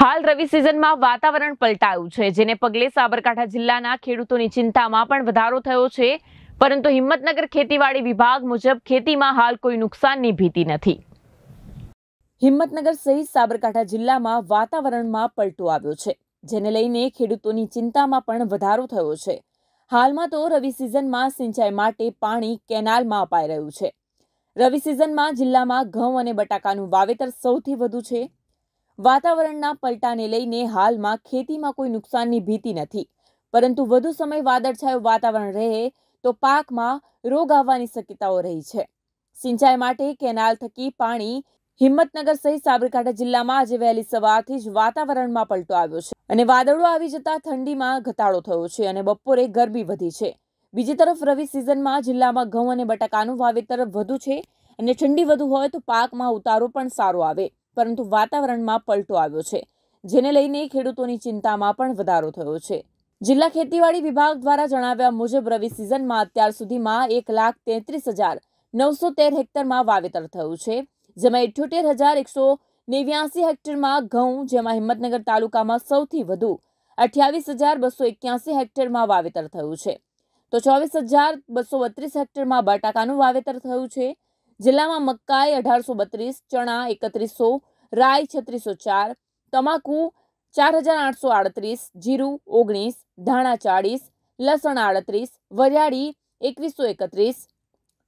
હાલ રવિ સિઝનમાં વાતાવરણ પલટાયું છે જેને પગલે સાબરકાંઠા જિલ્લાના ખેડૂતોની ચિંતામાં પણ વધારો થયો છે પરંતુ હિંમતનગર ખેતીવાડી વિભાગ મુજબ ખેતીમાં હાલ કોઈ નુકસાનની ભીતિ નથી હિંમતનગર સહિત સાબરકાંઠા જિલ્લામાં વાતાવરણમાં પલટો આવ્યો છે જેને લઈને ખેડૂતોની ચિંતામાં પણ વધારો થયો છે હાલમાં તો રવિ સિઝનમાં સિંચાઈ માટે પાણી કેનાલમાં અપાઈ રહ્યું છે રવિ સિઝનમાં જિલ્લામાં ઘઉં અને બટાકાનું વાવેતર સૌથી વધુ છે વાતાવરણના પલટાને લઈને હાલમાં ખેતીમાં કોઈ નુકસાનની ભીતિ નથી પરંતુ વધુ સમય વાદળછાયું વાતાવરણ રહે તો પાકમાં રોગ આવવાની શક્યતાઓ રહી છે સિંચાઈ માટે કેનાલ થકી પાણી હિંમતનગર સહિત સાબરકાંઠા જિલ્લામાં આજે વહેલી સવારથી જ વાતાવરણમાં પલટો આવ્યો છે અને વાદળો આવી જતા ઠંડીમાં ઘટાડો થયો છે અને બપોરે ગરમી વધી છે બીજી તરફ રવિ સિઝનમાં જિલ્લામાં ઘઉં અને બટાકાનું વાવેતર વધુ છે અને ઠંડી વધુ હોય તો પાકમાં ઉતારો પણ સારો આવે પરંતુ વાતાવરણમાં પલટો આવ્યો છે જેને લઈને ખેડૂતોની ચિંતામાં પણ વધારો થયો છે જિલ્લા ખેતીવાડી વિભાગ દ્વારા જણાવ્યા મુજબ રવિ સિઝનમાં અત્યાર સુધીમાં એક લાખ તેત્રીસ હજાર નવસો તેર હેક્ટરમાં વાવેતર થયું છે જેમાં ઇઠ્યોતેર હજાર એકસો નેવ્યાસી હેક્ટરમાં ઘઉં જેમાં હિંમતનગર તાલુકામાં સૌથી વધુ અઠ્યાવીસ હજાર બસો એક્યાસી હેક્ટરમાં વાવેતર થયું છે તો ચોવીસ હજાર બસો બત્રીસ હેક્ટરમાં બટાકાનું વાવેતર થયું છે જિલ્લામાં મકાઈ અઢારસો બત્રીસ ચણા એકત્રીસો રાય છત્રીસો ચાર તમાકુ ચાર હજાર આઠસો આડત્રીસ જીરું ઓગણીસ ધાણા ચાળીસ લસણ આડત્રીસ વરિયાળી એકવીસો એકત્રીસ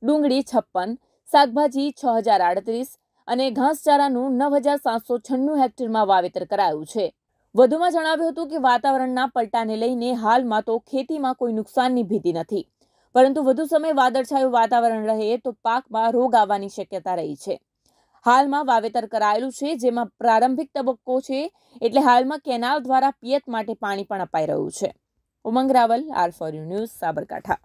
ડુંગળી છપ્પન શાકભાજી છ હજાર આડત્રીસ અને ઘાસચારાનું નવ હજાર સાતસો છન્નું હેક્ટરમાં વાવેતર કરાયું છે વધુમાં જણાવ્યું હતું કે વાતાવરણના પલટાને લઈને હાલમાં તો ખેતીમાં કોઈ નુકસાનની ભીતિ નથી પરંતુ વધુ સમય વાદળછાયું વાતાવરણ રહે તો પાકમાં રોગ આવવાની શક્યતા રહી છે હાલમાં વાવેતર કરાયેલું છે જેમાં પ્રારંભિક તબક્કો છે એટલે હાલમાં કેનાલ દ્વારા પિયત માટે પાણી પણ અપાઈ રહ્યું છે Umang Raval R four U news Sabarkantha